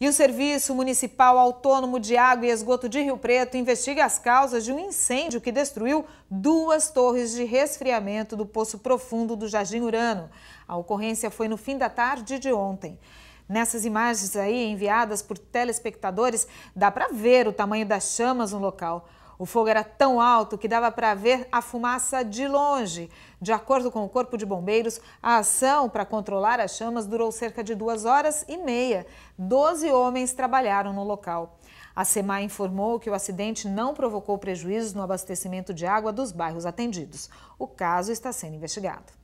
E o Serviço Municipal Autônomo de Água e Esgoto de Rio Preto investiga as causas de um incêndio que destruiu duas torres de resfriamento do Poço Profundo do Jardim Urano. A ocorrência foi no fim da tarde de ontem. Nessas imagens aí enviadas por telespectadores, dá para ver o tamanho das chamas no local. O fogo era tão alto que dava para ver a fumaça de longe. De acordo com o Corpo de Bombeiros, a ação para controlar as chamas durou cerca de duas horas e meia. Doze homens trabalharam no local. A SEMA informou que o acidente não provocou prejuízos no abastecimento de água dos bairros atendidos. O caso está sendo investigado.